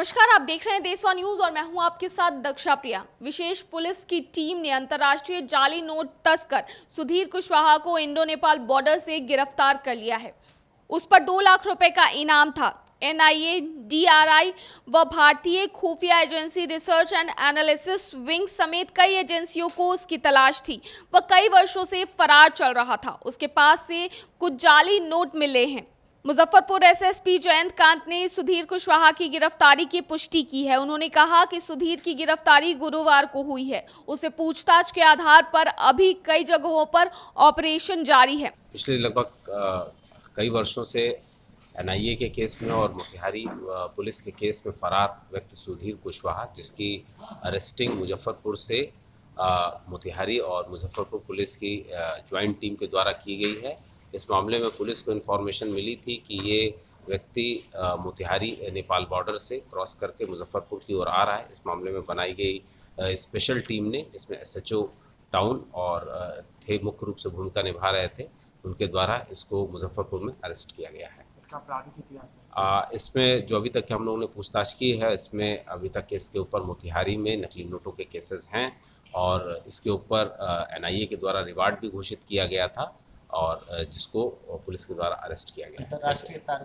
नमस्कार आप देख रहे हैं देशवा न्यूज और मैं हूं आपके साथ दक्षा प्रिया विशेष पुलिस की टीम ने अंतर्राष्ट्रीय जाली नोट तस्कर सुधीर कुशवाहा को इंडो नेपाल बॉर्डर से गिरफ्तार कर लिया है उस पर दो लाख रुपए का इनाम था एनआईए डीआरआई व भारतीय खुफिया agency research and analysis wing समेत कई एजेंसियों को उसकी तलाश थी वह कई वर्षों से फरार चल रहा था उसके पास से कुछ जाली नोट मिले हैं मुजफ्फरपुर एसएसपी जयंत कांत ने सुधीर कुशवाहा की गिरफ्तारी की पुष्टि की है उन्होंने कहा कि सुधीर की गिरफ्तारी गुरुवार को हुई है उसे पूछताछ के आधार पर अभी कई जगहों पर ऑपरेशन जारी है पिछले लगभग कई वर्षों से एनआईए के केस में और मोतिहारी पुलिस के केस में फरार व्यक्ति सुधीर कुशवाहा जिसकी अरेस्टिंग मुजफ्फरपुर से मोतिहारी और मुजफ्फरपुर पुलिस की ज्वाइंट टीम के द्वारा की गई है इस मामले में पुलिस को इन्फॉर्मेशन मिली थी कि ये व्यक्ति मोतिहारी नेपाल बॉर्डर से क्रॉस करके मुजफ्फरपुर की ओर आ रहा है इस मामले में बनाई गई स्पेशल टीम ने जिसमें एसएचओ टाउन और थे मुख्य रूप से भूमिका निभा रहे थे उनके द्वारा इसको मुजफ्फरपुर में अरेस्ट किया गया है इसका इतिहास इसमें जो अभी तक हम लोगों ने पूछताछ की है इसमें अभी तक के इसके ऊपर मोतिहारी में नकली नोटों के केसेस हैं और इसके ऊपर एनआईए के द्वारा रिवार्ड भी घोषित किया गया था और जिसको पुलिस के द्वारा अरेस्ट किया गया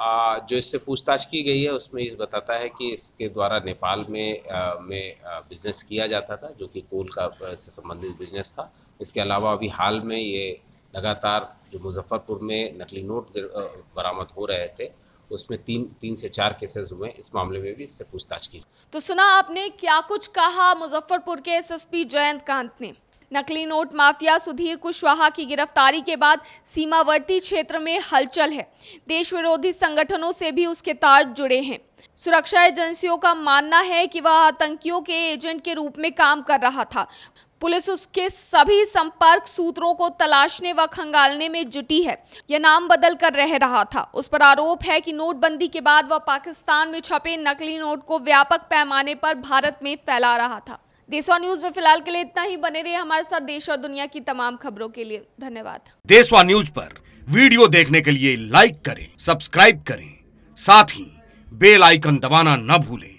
आ, जो इससे पूछताछ की गई है उसमें इस बताता है कि इसके द्वारा नेपाल में आ, में बिजनेस किया जाता था जो कि कोल का से संबंधित बिजनेस था इसके अलावा अभी हाल में ये लगातार जो मुजफ्फरपुर में नकली नोट बरामद हो रहे थे उसमें तीन तीन से चार केसेस हुए इस मामले में भी इससे पूछताछ की तो सुना आपने क्या कुछ कहा मुजफ्फरपुर के एसएसपी जयंत कांत ने नकली नोट माफिया सुधीर कुशवाहा की गिरफ्तारी के बाद सीमावर्ती क्षेत्र में हलचल है देश विरोधी संगठनों से भी उसके तार जुड़े हैं सुरक्षा एजेंसियों का मानना है कि वह आतंकियों के एजेंट के रूप में काम कर रहा था पुलिस उसके सभी संपर्क सूत्रों को तलाशने व खंगालने में जुटी है यह नाम बदल कर रह रहा था उस पर आरोप है कि नोटबंदी के बाद वह पाकिस्तान में छपे नकली नोट को व्यापक पैमाने पर भारत में फैला रहा था देशवा न्यूज में फिलहाल के लिए इतना ही बने रहे हमारे साथ देश और दुनिया की तमाम खबरों के लिए धन्यवाद देशवा न्यूज पर वीडियो देखने के लिए लाइक करें सब्सक्राइब करें साथ ही बेल आइकन दबाना न भूलें